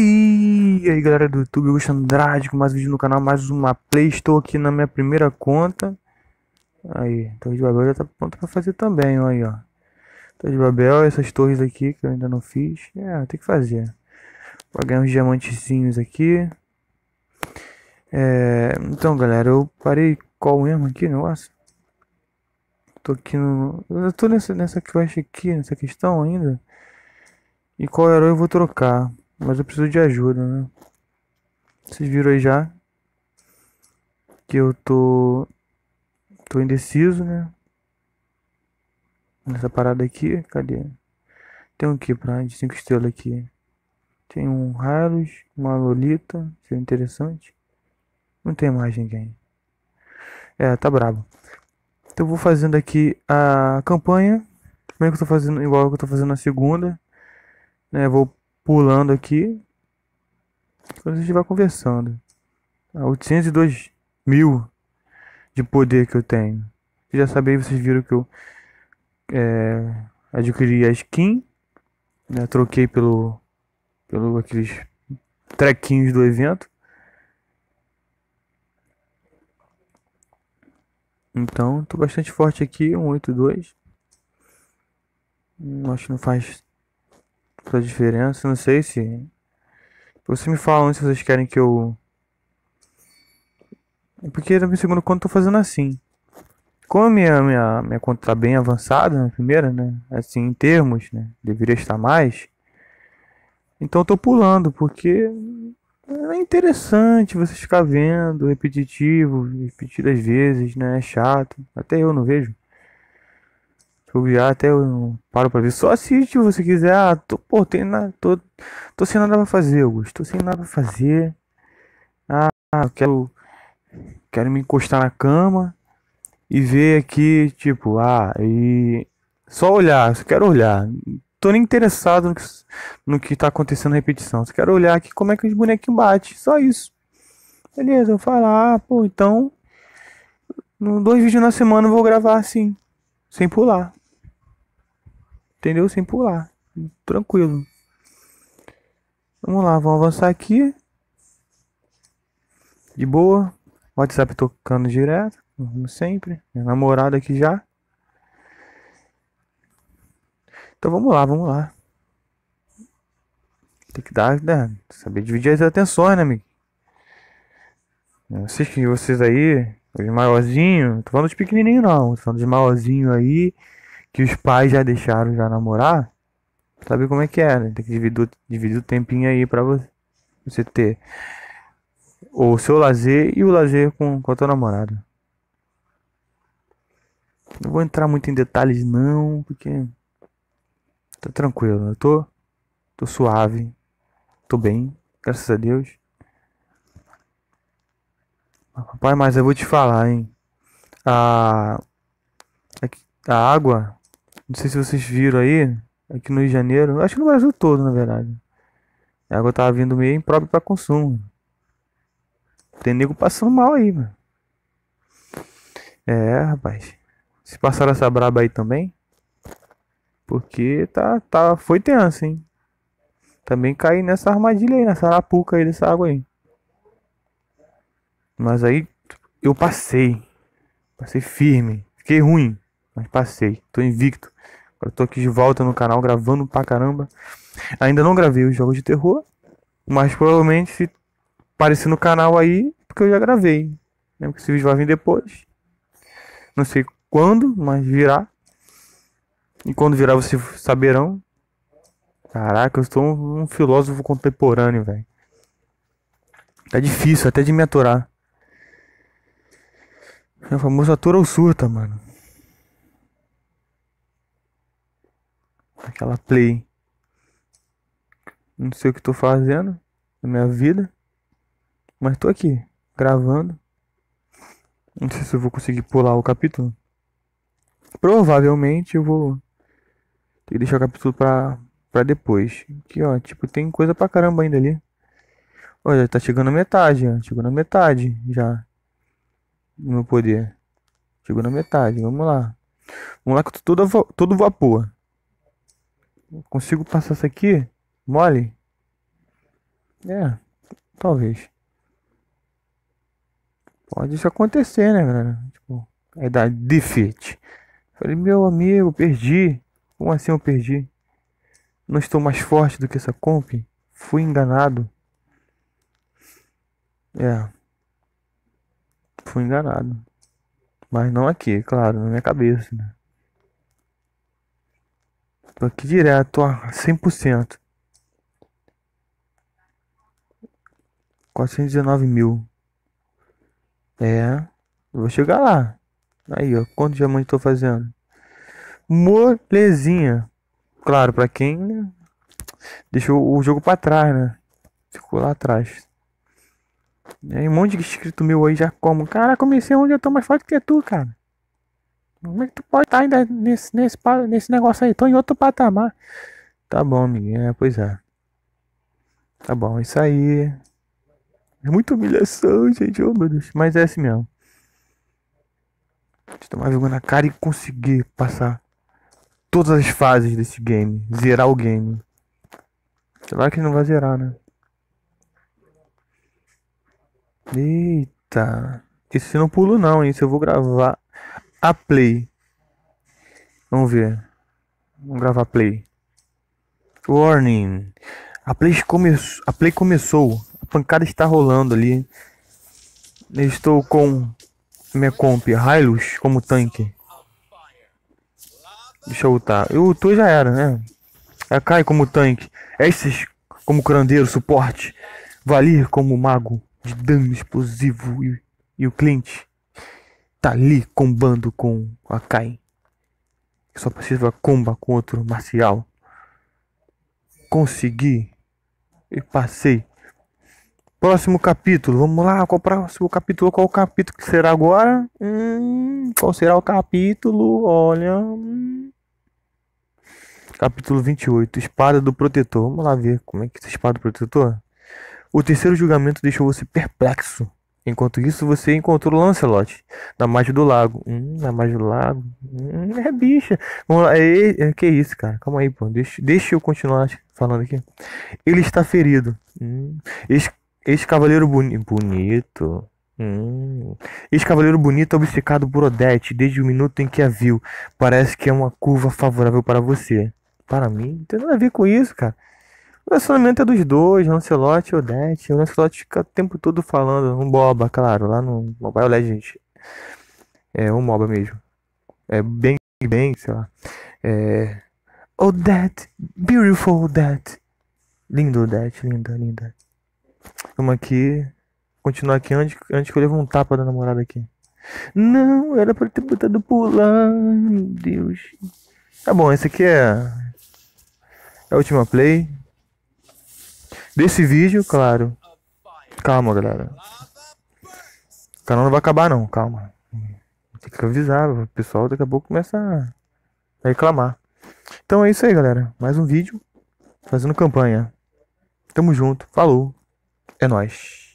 E aí galera do YouTube, eu Augusto Andrade com mais um vídeo no canal, mais uma play, estou aqui na minha primeira conta Aí, Torre de Babel já tá pronto pra fazer também, ó, aí ó Torre de Babel, essas torres aqui que eu ainda não fiz, é, tem que fazer Vou ganhar uns diamantezinhos aqui é, Então galera, eu parei qual mesmo aqui negócio? tô aqui no. Eu tô nessa, nessa quest aqui, nessa questão ainda. E qual herói eu vou trocar? Mas eu preciso de ajuda, né? Vocês viram aí já que eu tô. tô indeciso, né? Nessa parada aqui, cadê? Tem um aqui pra de 5 estrelas aqui. Tem um Raros, uma Lolita, seria é interessante. Não tem mais ninguém. É, tá brabo. Então eu vou fazendo aqui a campanha. Primeiro que eu tô fazendo igual que eu estou fazendo na segunda. Né, vou pulando aqui. Quando a gente vai conversando. A tá, 802 mil de poder que eu tenho. já sabem, vocês viram que eu é, adquiri a skin. Né, troquei pelo, pelo aqueles trequinhos do evento. Então, tô bastante forte aqui, 182. Hum, acho que não faz toda a diferença. Não sei se. Vocês me falam se vocês querem que eu. Porque no segundo quando tô fazendo assim. Como a minha, minha, minha conta tá bem avançada na né, primeira, né? Assim, em termos, né? Deveria estar mais. Então eu tô pulando, porque é interessante você ficar vendo, repetitivo, repetidas vezes, né? É chato. Até eu não vejo. Se até eu não paro pra ver. Só assiste você quiser. Ah, tô, pô, tem tô, tô sem nada pra fazer, Augusto. Tô sem nada pra fazer. Ah, quero, quero me encostar na cama e ver aqui, tipo, ah, e só olhar, só quero olhar tô nem interessado no que, está acontecendo na repetição. Só quero olhar aqui como é que os bonequinhos batem. Só isso. Beleza, eu falo, ah, pô, então. Dois vídeos na semana eu vou gravar assim. Sem pular. Entendeu? Sem pular. Tranquilo. Vamos lá, vamos avançar aqui. De boa. WhatsApp tocando direto. Como sempre. Minha namorada aqui já. Então vamos lá, vamos lá. Tem que dar, né? Saber dividir as atenções, né, amigo? Vocês, vocês aí, os maiorzinhos, tô falando dos pequenininhos não, tô falando dos maiorzinhos aí, que os pais já deixaram já namorar, sabe como é que é, né? Tem que dividir, dividir o tempinho aí pra você, você ter o seu lazer e o lazer com, com a tua namorada. Não vou entrar muito em detalhes não, porque Tá tranquilo, né? eu tô, tô suave, tô bem, graças a Deus. papai ah, mas eu vou te falar, hein. A, a água, não sei se vocês viram aí, aqui no Rio de Janeiro, acho que no Brasil todo, na verdade. A água tava vindo meio imprópria para consumo. Tem nego passando mal aí, mano. É, rapaz. Se passaram essa braba aí também, porque tá, tá, foi tenso, hein? Também caí nessa armadilha aí, nessa arapuca aí dessa água aí. Mas aí eu passei. Passei firme. Fiquei ruim, mas passei. Tô invicto. Agora tô aqui de volta no canal gravando pra caramba. Ainda não gravei os jogos de terror. Mas provavelmente se aparecer no canal aí, porque eu já gravei. Lembro que esse vídeo vai vir depois. Não sei quando, mas virá. E quando virar vocês saberão. Caraca, eu estou um, um filósofo contemporâneo, velho. Tá difícil até de me aturar. É o famoso atura ou surta, mano. Aquela play. Não sei o que tô fazendo na minha vida. Mas tô aqui, gravando. Não sei se eu vou conseguir pular o capítulo. Provavelmente eu vou tem que deixar o capítulo pra, pra depois. Que ó, tipo, tem coisa pra caramba ainda ali. Ó, já tá chegando a metade, ó. Chegou na metade já. No meu poder. Chegou na metade, vamos lá. Vamos lá que eu tô todo, todo vapor. Consigo passar isso aqui? Mole? É, talvez. Pode isso acontecer, né, galera? Tipo, aí é dá defeat. Falei, meu amigo, perdi. Como assim eu perdi? Não estou mais forte do que essa comp? Fui enganado. É. Fui enganado. Mas não aqui, claro, na minha cabeça, né? Tô aqui direto, ó, 100%. 419 mil. É, eu vou chegar lá. Aí, ó, quanto diamante tô fazendo? molezinha. Claro, para quem né? deixou o jogo para trás, né? Ficou lá atrás. E aí, um monte de inscrito meu aí já como. Cara, comecei onde eu tô mais forte que tu, cara. Como é que tu pode estar tá ainda nesse, nesse, nesse negócio aí? Tô em outro patamar. Tá bom, amiguinho. É, pois é. Tá bom, é isso aí. É muita humilhação, gente. Oh, meu Deus. Mas é assim mesmo. De tomar vergonha na cara e conseguir passar todas as fases desse game. Zerar o game. Será que não vai zerar, né? Eita. Esse eu não pulo não, isso eu vou gravar a play. Vamos ver. Vamos gravar a play. Warning. A play, come... a play começou. A pancada está rolando ali. estou com minha comp Hilux como tanque. Deixa eu lutar. Eu tu já era, né? É a Kai como tanque. É esses como curandeiro, suporte. Valir como mago de dano explosivo. E, e o cliente tá ali combando com a Kai. só precisa comba com outro marcial. Consegui. E passei. Próximo capítulo, vamos lá, qual o próximo capítulo? Qual o capítulo que será agora? Hum, qual será o capítulo? Olha. Hum capítulo 28, Espada do Protetor. Vamos lá ver como é que é essa espada do protetor. O terceiro julgamento deixou você perplexo. Enquanto isso, você encontrou Lancelot na margem do lago. Hum, na margem do lago. Hum, é bicha. Vamos lá. É, é, que isso, cara? Calma aí, pô. Deixa, deixa eu continuar falando aqui. Ele está ferido. Hum, esse, esse cavaleiro boni bonito. Hum. Esse cavaleiro bonito é obcecado por Odete desde o minuto em que a viu. Parece que é uma curva favorável para você para mim. Não tem nada a ver com isso, cara. O relacionamento é dos dois, Lancelote é e Odete. O Lancelote fica o tempo todo falando, um boba, claro, lá no Mobile Legends. É, um boba mesmo. É bem, bem, sei lá. É. Odette, beautiful Odette. Lindo Odette, linda, linda. Vamos aqui. Continuar aqui antes, antes que eu leve um tapa da namorada aqui. Não, era pra ter botado pular, meu Deus. Tá bom, esse aqui é é a última play desse vídeo, claro. Calma, galera. O canal não vai acabar não, calma. Tem que avisar, o pessoal daqui a pouco começa a reclamar. Então é isso aí, galera. Mais um vídeo fazendo campanha. Tamo junto. Falou. É nós.